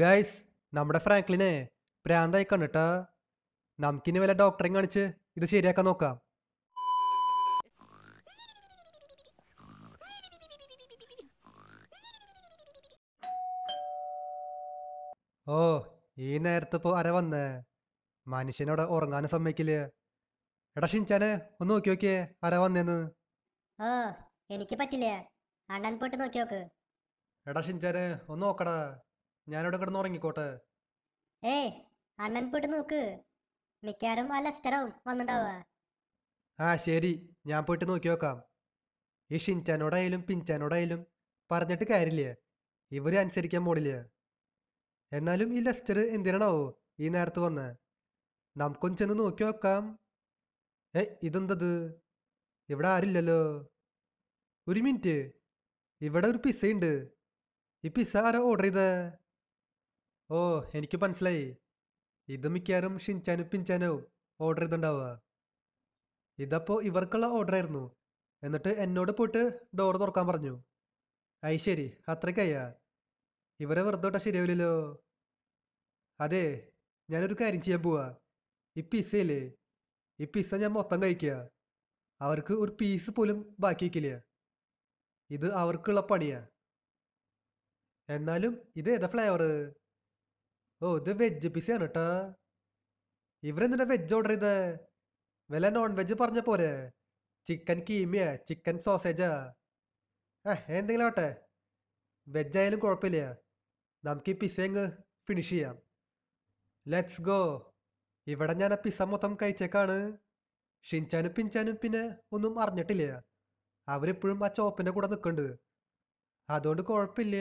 Guys നമ്മുടെ ഫ്രാങ്ക്ലിനെ പ്രാന്തായി കണ്ടിട്ടാ നമുക്കിനി വല്ല ഡോക്ടറെ കാണിച്ച് ഇത് ശരിയാക്കാൻ നോക്കാം ഓ ഈ നേരത്തെ ഇപ്പോൾ അര വന്നേ മനുഷ്യനോട് ഉറങ്ങാനും സമ്മതിക്കില്ലേ എടാ ഷിൻചാനെ ഒന്ന് നോക്കി നോക്കിയേ അര വന്നേന്ന് ഓ എനിക്ക് പറ്റില്ല അണ്ണൻ പോയിട്ട് നോക്കി നോക്ക് എടാ ഷിൻചാനെ ഒന്ന് നോക്കടാ ഞാനിവിടെ കിടന്ന് ഉറങ്ങിക്കോട്ടെ ഏയ് അണ്ണൻ പോയിട്ട് നോക്ക് മിക്കാരും ആ ലസ്റ്ററാവും വന്നിണ്ടാവുക ആ ശരി ഞാൻ പോയിട്ട് നോക്കി നോക്കാം ഈ ഷിൻചാനോടായാലും പിൻചാനോടായാലും പറഞ്ഞിട്ട് കാര്യമില്ല ഇവര് അനുസരിക്കാൻ പോണില്ല എന്നാലും ഈ ലെസ്റ്റർ എന്തിനാണാവോ ഈ നേരത്ത് വന്ന് നമുക്കൊന്ന് ചെന്ന് നോക്കി നോക്കാം ഏ ഇതെന്തത് ഇവിടെ ആരില്ലല്ലോ ഒരു മിനിറ്റ് ഇവിടെ ഒരു പിസ്സയുണ്ട് ഈ പിസ്സ ആരാ ഓർഡർ ചെയ്തേ ഓ എനിക്ക് മനസ്സിലായി ഇത് മിക്കവാറും ഷിൻചാനും പിൻചാനാവും ഓർഡർ ചെയ്തിട്ടുണ്ടാവുക ഇതപ്പോൾ ഇവർക്കുള്ള ഓർഡർ ആയിരുന്നു എന്നിട്ട് എന്നോട് പോയിട്ട് ഡോർ തുറക്കാൻ പറഞ്ഞു അയി ശരി അത്രയ്ക്കയ്യാ ഇവരെ വെറുതോട്ട ശരിയാവില്ലല്ലോ അതെ ഞാനൊരു കാര്യം ചെയ്യാൻ പോവാ ഈ പിസ്സയില്ലേ ഈ പിസ്സ ഞാൻ മൊത്തം കഴിക്കുക അവർക്ക് ഒരു പീസ് പോലും ബാക്കി വയ്ക്കില്ല ഇത് അവർക്കുള്ള പണിയാ എന്നാലും ഇത് ഏതാ ഫ്ലേവർ ഓ ഇത് വെജ് പിസയാണ് കേട്ടാ ഇവരെന്തിനാ വെജ് ഓർഡർ ചെയ്ത് വില നോൺ വെജ് പറഞ്ഞ പോരെ ചിക്കൻ കീമിയ ചിക്കൻ സോസേജാ ഏഹ് എന്തെങ്കിലും ആവട്ടെ വെജ് ആയാലും കുഴപ്പമില്ല നമുക്ക് ഈ പിസ അങ്ങ് ഫിനിഷ് ചെയ്യാം ലെറ്റ്സ് ഗോ ഇവിടെ ഞാൻ ആ പിസ മൊത്തം കഴിച്ചേക്കാണ് ഷിൻചാനും പിൻചാനും പിന്നെ ഒന്നും അറിഞ്ഞിട്ടില്ല അവരിപ്പോഴും ആ ചോപ്പിൻ്റെ കൂടെ നിൽക്കുന്നുണ്ട് അതുകൊണ്ട് കുഴപ്പമില്ല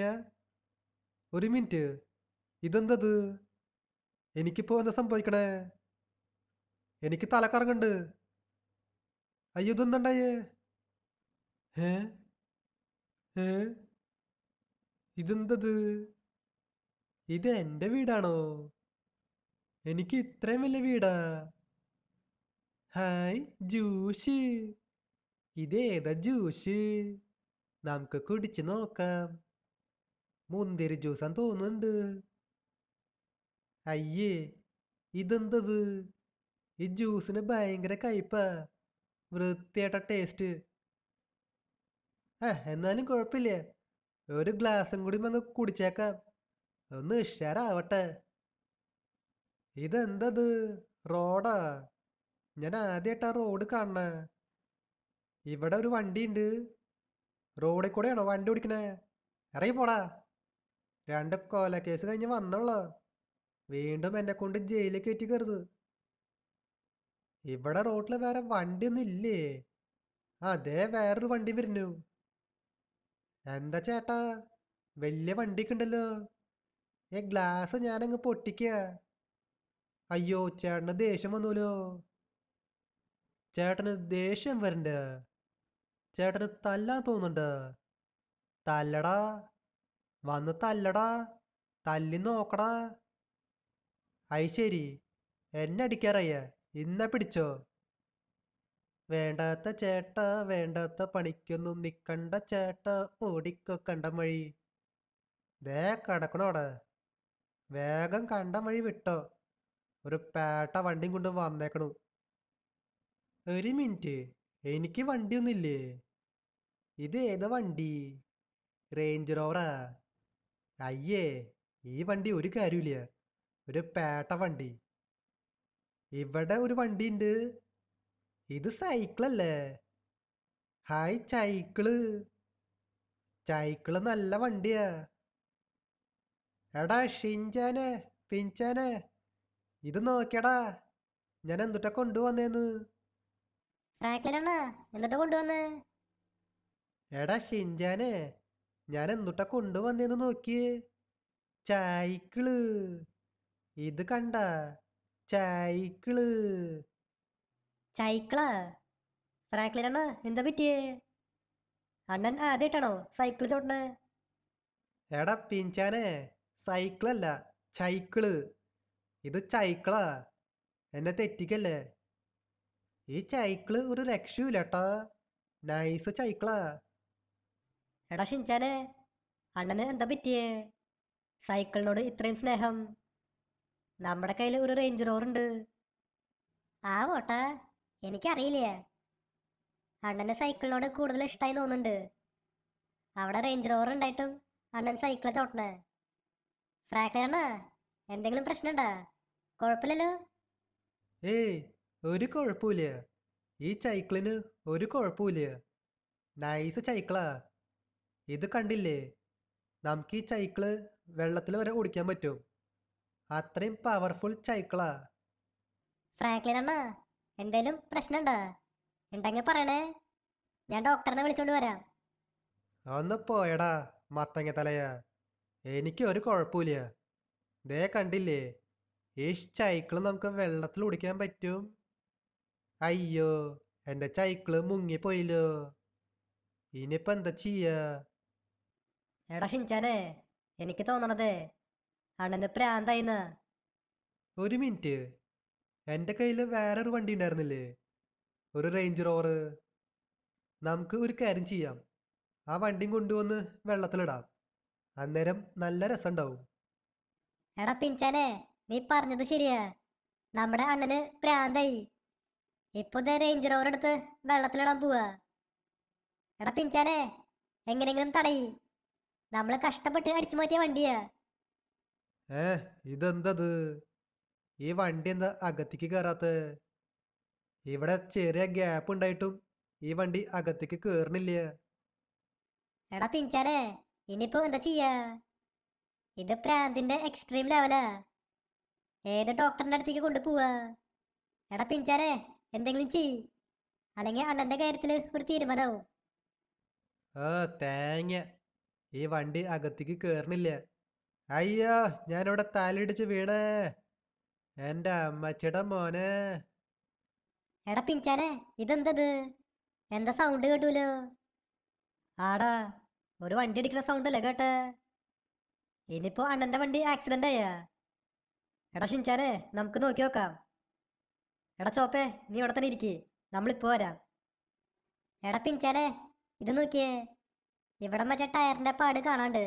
ഒരു മിനിറ്റ് ഇതെന്തത് എനിക്കിപ്പോൾ എന്താ സംഭവിക്കണേ എനിക്ക് തലക്കറങ്ങുണ്ട് അയ്യോ ഇതെന്തുണ്ടായേ ഏ ഏ ഇതെന്തത് ഇത് എൻ്റെ വീടാണോ എനിക്ക് ഇത്രയും വലിയ വീടാ ഹായ് ജ്യൂഷ് ഇതേതാ ജ്യൂഷ് നമുക്ക് കുടിച്ച് നോക്കാം മുന്തിരി ജ്യൂസാൻ തോന്നുന്നുണ്ട് അയ്യേ ഇതെന്തത് ഈ ജ്യൂസിന് ഭയങ്കര കയ്പാ വൃത്തിയായിട്ട ടേസ്റ്റ് ആ എന്നാലും കുഴപ്പമില്ല ഒരു ഗ്ലാസും കൂടി അങ്ങ് കുടിച്ചേക്കാം ഒന്ന് ഉഷാറാവട്ടെ ഇതെന്തത് റോഡാ ഞാൻ ആ റോഡ് കാണണ ഇവിടെ ഒരു വണ്ടിയുണ്ട് റോഡിൽ കൂടെയാണോ വണ്ടി ഓടിക്കണേ ഇറങ്ങി പോടാ രണ്ട് കൊല കേസ് കഴിഞ്ഞ് വന്നുള്ളൂ വീണ്ടും എന്നെ കൊണ്ട് ജയിലിൽ കയറ്റിക്കരുത് ഇവിടെ റോട്ടിൽ വേറെ വണ്ടിയൊന്നും ഇല്ലേ അതേ വേറൊരു വണ്ടി വരുന്നു എന്താ ചേട്ടാ വലിയ വണ്ടിയൊക്കെ ഉണ്ടല്ലോ ഏ ഗ്ലാസ് ഞാനങ്ങ് പൊട്ടിക്കുക അയ്യോ ചേട്ടന് ദേഷ്യം വന്നൂലോ ചേട്ടന് ദേഷ്യം വരണ്ട ചേട്ടന് തല്ലാൻ തോന്നുന്നുണ്ട് തല്ലടാ വന്ന് തല്ലടാ തല്ലി നോക്കടാ ഐശ്വരി എന്നെ അടിക്കാറയ്യ ഇന്ന പിടിച്ചോ വേണ്ടാത്ത ചേട്ട വേണ്ടാത്ത പണിക്കൊന്നും നിക്കണ്ട ചേട്ട ഓടിക്കോ കണ്ടമഴി ദേ കടക്കണോട വേഗം കണ്ടമഴി വിട്ടോ ഒരു പേട്ട വണ്ടിയും കൊണ്ട് വന്നേക്കണു ഒരു മിനിറ്റ് എനിക്ക് വണ്ടിയൊന്നുമില്ലേ ഇത് ഏത് വണ്ടി റേഞ്ച് റോവറാ അയ്യേ ഈ വണ്ടി ഒരു കാര്യമില്ല ഒരു പേട്ട വണ്ടി ഇവിടെ ഒരു വണ്ടി ഉണ്ട് ഇത് സൈക്കിളല്ലേ ഹായ് സൈക്കിള് സൈക്കിള് നല്ല വണ്ടിയാ എടാ ഷിഞ്ചാനെ പിഞ്ചാനെ ഇത് നോക്കിയടാ ഞാൻ എന്തുട്ടാ കൊണ്ടുവന്നേന്ന് എന്നിട്ട് കൊണ്ടുവന്ന് എടാ ഷിഞ്ചാനെ ഞാൻ എന്തുട്ടാ കൊണ്ടുവന്നേന്ന് നോക്കിയേ ചായക്കിള് ഇത് കണ്ട ചൈക്കിള് സൈക്കിളാ ഫ്രാങ്ക്ലിൻ എന്താ പറ്റിയേ അണ്ണൻ ആദ്യമായിട്ടാണോ സൈക്കിൾ ചോട്ടണേ എടാ പിഞ്ചാനെ സൈക്കിളല്ല ചൈക്കിള് ഇത് ചൈക്കിളാ എന്നെ തെറ്റിക്കല്ലേ ഈ ചൈക്കിള് ഒരു രക്ഷയില്ലട്ടാ നൈസ് ചൈക്കിളാ എടാ ഷിഞ്ചാനെ അണ്ണന് എന്താ പറ്റിയേ സൈക്കിളിനോട് ഇത്രയും സ്നേഹം നമ്മുടെ കയ്യിൽ ഒരു റേഞ്ച് ഉണ്ട് ആ വോട്ടാ എനിക്കറിയില്ല അണ്ണന്റെ സൈക്കിളിനോട് കൂടുതൽ ഇഷ്ടമായി തോന്നുന്നുണ്ട് അവിടെ റേഞ്ച് റോർ ഉണ്ടായിട്ടും അണ്ണൻ സൈക്കിളെ ചോട്ടണേ ഫ്രാക്ടറാണ് എന്തെങ്കിലും പ്രശ്നമുണ്ടാ കുഴപ്പമില്ലല്ലോ ഏയ് ഒരു കുഴപ്പമില്ല ഈ സൈക്കിളിന് ഒരു കുഴപ്പമില്ല നൈസ് സൈക്കിളാ ഇത് കണ്ടില്ലേ നമുക്ക് ഈ സൈക്കിള് വെള്ളത്തിൽ വരെ ഓടിക്കാൻ പറ്റും അത്രയും പവർഫുൾ സൈക്കിളാ ഫ്രാങ്ക്ലിൻ അണ്ണ എന്തേലും പ്രശ്നമുണ്ടോ ഉണ്ടെങ്കിൽ പറയണേ ഞാൻ ഡോക്ടറിനെ വിളിച്ചോണ്ട് വരാം ഒന്ന് പോയടാ മത്തങ്ങ തലയ എനിക്ക് ഒരു കുഴപ്പമില്ല ദേ കണ്ടില്ലേ ഈ സൈക്കിള് നമുക്ക് വെള്ളത്തിൽ ഉടിക്കാൻ പറ്റും അയ്യോ എൻ്റെ സൈക്കിള് മുങ്ങിപ്പോയില്ലോ ഇനിയിപ്പോൾ എന്താ ചെയ്യാ എടാ ഷിൻചാനെ എനിക്ക് തോന്നണത് അണന് പ്രാന്തായിന്ന് ഒരു മിനിറ്റ് എൻ്റെ കയ്യില് വേറൊരു വണ്ടി ഉണ്ടായിരുന്നില്ലേ ഒരു റേഞ്ച് റോവറ് നമുക്ക് ഒരു കാര്യം ചെയ്യാം ആ വണ്ടിയും കൊണ്ടുവന്ന് വെള്ളത്തിലിടാം അന്നേരം നല്ല രസമുണ്ടാവും എടാ പിഞ്ചാനെ നീ പറഞ്ഞത് ശരിയാ നമ്മുടെ അണ്ണന് പ്രാന്തായി ഇപ്പൊ ദേ റേഞ്ച് റോവർ എടുത്ത് വെള്ളത്തിലിടാൻ പോവാ എടാ പിഞ്ചാനെ എങ്ങനെങ്കിലും തടയി നമ്മൾ കഷ്ടപ്പെട്ട് അടിച്ചു മാറ്റിയ വണ്ടിയാ ഏ ഇതെന്തത് ഈ വണ്ടി എന്താ അകത്തേക്ക് കയറാത്ത ഇവിടെ ചെറിയ ഗ്യാപ്പ് ഉണ്ടായിട്ടും ഈ വണ്ടി അകത്തേക്ക് കേറണില്ല എടാ പിഞ്ചാനെ ഇനിയിപ്പോ എന്താ ചെയ്യാ ഇത് പ്രാന്തിന്റെ എക്സ്ട്രീം ലെവലാ ഏത് ഡോക്ടറിന്റെ അടുത്തേക്ക് കൊണ്ടുപോവാ എടാ പിഞ്ചാനെ എന്തെങ്കിലും ചെയ് അല്ലെങ്കിൽ അണ്ണന്റെ കാര്യത്തില് ഒരു തീരുമാനാവും ഓ തേങ്ങ ഈ വണ്ടി അകത്തേക്ക് കേറണില്ലേ അയ്യോ ഞാനിവിടെ തലയിടിച്ച് വീണേ എന്റെ അമ്മച്ചിട മോനെ എടാ പിഞ്ചാനെ ഇതെന്തത് എന്താ സൗണ്ട് കേട്ടൂലോ ആടാ ഒരു വണ്ടി അടിക്കുന്ന സൗണ്ട് അല്ലേ കേട്ടെ ഇനിയിപ്പോ അണ്ണന്റെ വണ്ടി ആക്സിഡന്റ് ആയ എടാ ഷിൻചാനെ നമുക്ക് നോക്കി നോക്കാം എടാ ചോപ്പേ നീ ഇവിടെ തന്നെ ഇരിക്കേ നമ്മളിപ്പോ വരാം എടാ പിഞ്ചാനെ ഇത് നോക്കിയേ ഇവിടെ മറ്റേ ടയറിന്റെ പാട് കാണാണ്ട്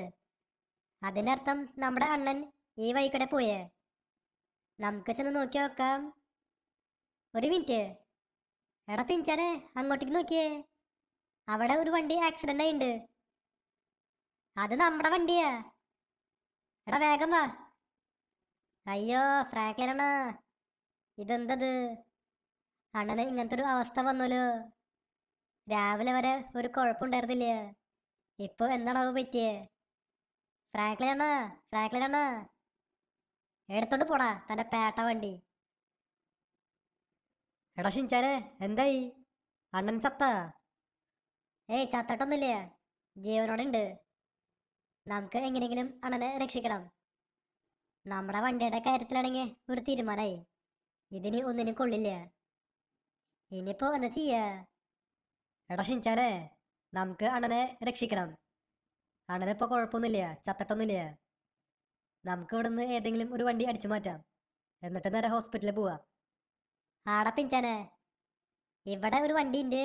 അതിനർത്ഥം നമ്മുടെ അണ്ണൻ ഈ വഴിക്കടെ പോയേ നമുക്ക് ചെന്ന് നോക്കി നോക്കാം ഒരു മിനിറ്റ് എടാ പിഞ്ചാനെ അങ്ങോട്ടേക്ക് നോക്കിയേ അവിടെ ഒരു വണ്ടി ആക്സിഡന്റ് ആയിണ്ട് അത് നമ്മുടെ വണ്ടിയാ എടാ വേഗം വാ അയ്യോ ഫ്രാങ്ക്ലിനാണ് ഇതെന്തത് അണ്ണന് ഇങ്ങനത്തെ ഒരു അവസ്ഥ വന്നല്ലോ രാവിലെ വരെ ഒരു കുഴപ്പമുണ്ടായിരുന്നില്ല ഇപ്പോൾ എന്താണാവോ പറ്റിയേ ഫ്രാങ്ക്ലിൻ അണ്ണ ഫ്രാങ്ക്ലിൻ അണ്ണ എടുത്തോണ്ട് പോടാ തന്റെ പേട്ട വണ്ടി എടാ ഷിൻചാനെ എന്തായി അണ്ണൻ ചത്ത ഏയ് ചത്തട്ടൊന്നുമില്ല ജീവനോടെ ഉണ്ട് നമുക്ക് എങ്ങനെയെങ്കിലും അണ്ണനെ രക്ഷിക്കണം നമ്മുടെ വണ്ടിയുടെ കാര്യത്തിലാണെങ്കിൽ ഒരു തീരുമാനമായി ഇതിന് ഒന്നിനും കൊള്ളില്ല ഇനിയിപ്പോ എന്താ ചെയ്യ എടാ ഷിൻചാനെ നമുക്ക് അണ്ണനെ രക്ഷിക്കണം അണ്ണനിപ്പോ കുഴപ്പമൊന്നുമില്ല ചത്തട്ടൊന്നുമില്ല നമുക്ക് ഇവിടുന്ന് ഏതെങ്കിലും ഒരു വണ്ടി അടിച്ചു മാറ്റാം എന്നിട്ട് നേരെ ഹോസ്പിറ്റലിൽ പോവാ ആടാ പിഞ്ചാനെ ഇവിടെ ഒരു വണ്ടി ഉണ്ട്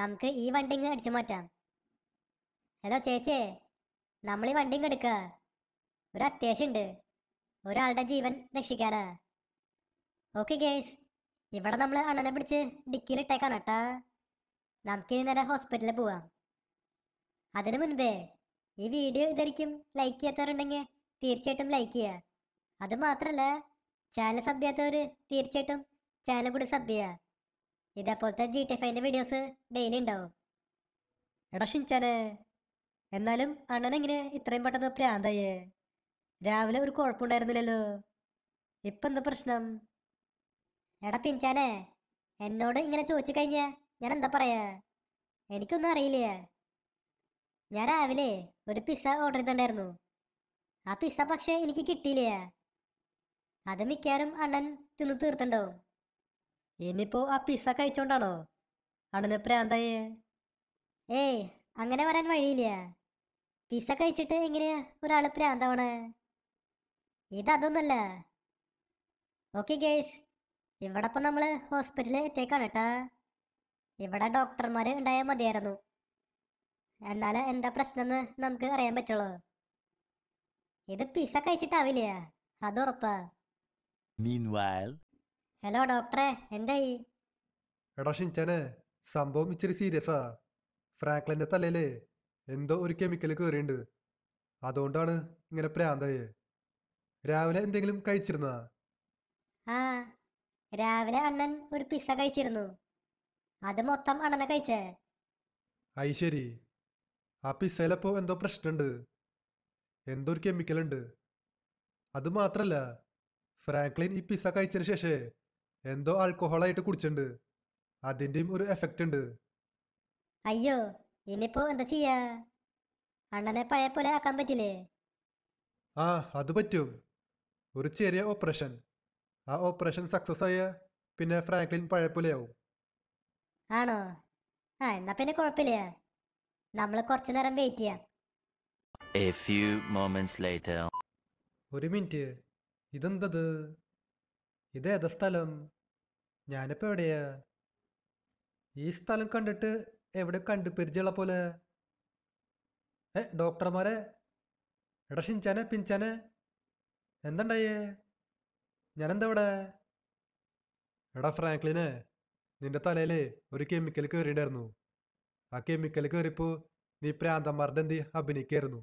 നമുക്ക് ഈ വണ്ടി ഇങ്ങ് അടിച്ചു മാറ്റാം ഹലോ ചേച്ചേ നമ്മൾ ഈ വണ്ടി ഇങ്ങ് എടുക്കുക ഒരു അത്യാവശ്യമുണ്ട് ഒരാളുടെ ജീവൻ രക്ഷിക്കാനാ ഓക്കെ ഗേസ് ഇവിടെ നമ്മൾ അണനെ പിടിച്ച് ഇട്ടേക്കാണ് കേട്ടാ നമുക്ക് നേരെ ഹോസ്പിറ്റലിൽ പോവാം അതിനു മുൻപേ ഈ വീഡിയോ ഇതായിരിക്കും ലൈക്ക് ചെയ്യാത്തവരുണ്ടെങ്കിൽ തീർച്ചയായിട്ടും ലൈക്ക് ചെയ്യുക അത് മാത്രല്ല ചാനൽ സബ് ചെയ്യാത്തവർ തീർച്ചയായിട്ടും ചാനൽ കൂടി സബ് ചെയ്യുക ഇതേപോലത്തെ ജി ടി ഫൈവിൻ്റെ വീഡിയോസ് ഡെയിലി ഉണ്ടാവും എടാ ഷിൻചാനെ എന്നാലും അണ്ണൻ എങ്ങനെ ഇത്രയും പെട്ടെന്ന് പ്രാന്തായേ രാവിലെ ഒരു കുഴപ്പമുണ്ടായിരുന്നില്ലല്ലോ ഇപ്പം എന്താ പ്രശ്നം എടാ പിൻചാനെ എന്നോട് ഇങ്ങനെ ചോദിച്ചു കഴിഞ്ഞാൽ ഞാൻ എന്താ പറയാ എനിക്കൊന്നും അറിയില്ല ഞാൻ രാവിലെ ഒരു പിസ്സ ഓർഡർ ചെയ്തിട്ടുണ്ടായിരുന്നു ആ പിസ്സ പക്ഷെ എനിക്ക് കിട്ടിയില്ല അത് മിക്കവാറും അണ്ണൻ തിന്ന് തീർത്തുണ്ടോ ഇനിയിപ്പോ ആ പിസ്സ കഴിച്ചോണ്ടാണോ അണ്ണന് പ്രാന്തായേ ഏയ് അങ്ങനെ വരാൻ വഴിയില്ല പിസ്സ കഴിച്ചിട്ട് എങ്ങനെയാ ഒരാൾ പ്രാന്താവണേ ഇതതൊന്നല്ല ഓക്കെ ഗേസ് ഇവിടെ ഇപ്പം നമ്മൾ ഹോസ്പിറ്റലിൽ എത്തേക്കാണ് കേട്ടാ ഇവിടെ ഡോക്ടർമാര് ഉണ്ടായാൽ മതിയായിരുന്നു എന്നാലേ എന്താ പ്രശ്നം എന്ന് നമുക്ക് അറിയാൻ പറ്റുള്ളൂ ഇത് പിസ കഴിച്ചിട്ടാവില്ല അത് ഉറപ്പാ ഹലോ ഡോക്ടറെ എന്തായി എടാ ഷിൻചാനെ സംഭവം ഇച്ചിരി സീരിയസാ ഫ്രാങ്ക്ലിന്റെ തലയിലെ എന്തോ ഒരു കെമിക്കൽ കയറിയുണ്ട് അതുകൊണ്ടാണ് ഇങ്ങനെ പ്രാന്തായേ രാവിലെ എന്തെങ്കിലും കഴിച്ചിരുന്ന ആ രാവിലെ അണ്ണൻ ഒരു പിസ കഴിച്ചിരുന്നു അത് മൊത്തം അണ്ണനെ കഴിച്ചേ ഐശ്വരി ആ പിസയിലപ്പോൾ എന്തോ പ്രശ്നമുണ്ട് എന്തോ ഒരു കെമിക്കലുണ്ട് അതുമാത്രല്ല ഫ്രാങ്ക്ലിൻ ഈ പിസ കഴിച്ചതിന് ശേഷേ എന്തോ ആൽക്കഹോളായിട്ട് കുടിച്ചിട്ടുണ്ട് അതിൻ്റെയും ഒരു എഫക്റ്റ് ഉണ്ട് അയ്യോ ഇനിയിപ്പോ എന്താ ചെയ്യാ അണ്ണനെ പഴയ പോലെ ആക്കാൻ പറ്റില്ലേ ആ അത് പറ്റും ഒരു ചെറിയ ഓപ്പറേഷൻ ആ ഓപ്പറേഷൻ സക്സസ് ആയ പിന്നെ ഫ്രാങ്ക്ലിൻ പഴയ പോലെയാവും ആണോ ആ എന്നാ പിന്നെ കുഴപ്പമില്ല നമ്മൾ കുറച്ച് നേരം വെയിറ്റ് ചെയ്യാം A few moments later. ഒരു മിനിറ്റ് ഇതെന്തത് ഇതേതാ സ്ഥലം ഞാനിപ്പോൾ എവിടെയാ ഈ സ്ഥലം കണ്ടിട്ട് എവിടെ കണ്ട് പരിചയമുള്ള പോലെ ഏ ഡോക്ടർമാരെ എടാ ഷിൻചാനെ പിൻചാനെ എന്തുണ്ടായേ ഞാനെന്താ ഇവിടെ എടാ ഫ്രാങ്ക്ലിനെ നിന്റെ തലയിലെ ഒരു കെമിക്കൽ കയറിയിട്ടായിരുന്നു ആ കെമിക്കൽ കയറിപ്പോൾ നീ പ്രാന്തന്മാരുടെ എന്തി അഭിനയിക്കായിരുന്നു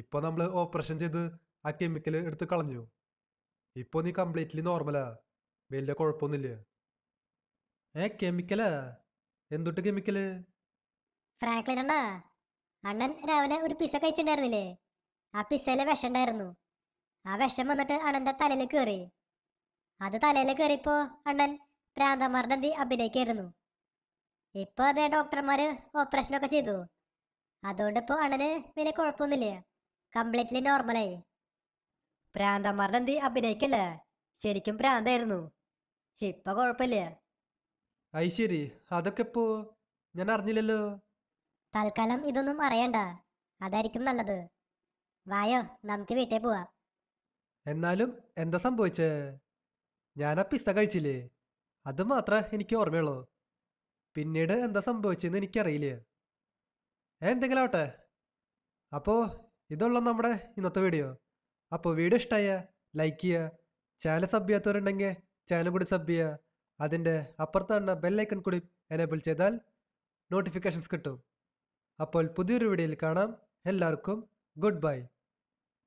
ഇപ്പൊ നമ്മൾ ഓപ്പറേഷൻ ചെയ്ത് ആ കെമിക്കൽ എടുത്ത് കളഞ്ഞു ഇപ്പൊ നീ കംപ്ലീറ്റ്ലി നോർമലാ വലിയ കുഴപ്പമൊന്നുമില്ല ഏ കെമിക്കല എന്തൊട്ട് കെമിക്കല് ഫ്രാങ്ക്ലിനണ്ടാ അണ്ണൻ രാവിലെ ഒരു പിസ കഴിച്ചിട്ടുണ്ടായിരുന്നില്ലേ ആ പിസയിലെ വിഷം ഉണ്ടായിരുന്നു ആ വിഷം വന്നിട്ട് അണ്ണന്റെ തലയിൽ കയറി അത് തലയിൽ കയറിയപ്പോൾ അണ്ണൻ പ്രാന്തന്മാരുടെ അഭിനയിക്കായിരുന്നു ഇപ്പൊ അതേ ഡോക്ടർമാര് ഓപ്പറേഷൻ ഒക്കെ ചെയ്തു അതുകൊണ്ട് ഇപ്പൊ അണന് വലിയ കുഴപ്പമൊന്നുമില്ല കംപ്ലീറ്റ്ലി നോർമലായി പ്രാന്തന്മാരുടെ എന്ത് അഭിനയിക്കല്ലേ ശരിക്കും പ്രാന്തായിരുന്നു ഇപ്പൊ കുഴപ്പമില്ല ഐശ്വരി അതൊക്കെ ഇപ്പോ ഞാൻ അറിഞ്ഞില്ലല്ലോ തൽക്കാലം ഇതൊന്നും അറിയണ്ട അതായിരിക്കും നല്ലത് വായോ നമുക്ക് വീട്ടിൽ പോവാ എന്നാലും എന്താ സംഭവിച്ചേ ഞാൻ ആ പിസ്സ കഴിച്ചില്ലേ അത് മാത്രമേ എനിക്ക് ഓർമ്മയുള്ളൂ പിന്നീട് എന്താ സംഭവിച്ചതെന്ന് എനിക്കറിയില്ല എന്തെങ്കിലും ആവട്ടെ അപ്പോൾ ഇതുള്ള നമ്മുടെ ഇന്നത്തെ വീഡിയോ അപ്പോൾ വീഡിയോ ഇഷ്ടമായ ലൈക്ക് ചെയ്യുക ചാനൽ സബ് ചെയ്യാത്തവരുണ്ടെങ്കിൽ ചാനൽ കൂടി സബ് ചെയ്യുക അതിൻ്റെ അപ്പുറത്താണ് ബെല്ലൈക്കൺ കൂടി എനേബിൾ ചെയ്താൽ നോട്ടിഫിക്കേഷൻസ് കിട്ടും അപ്പോൾ പുതിയൊരു വീഡിയോയിൽ കാണാം എല്ലാവർക്കും ഗുഡ് ബൈ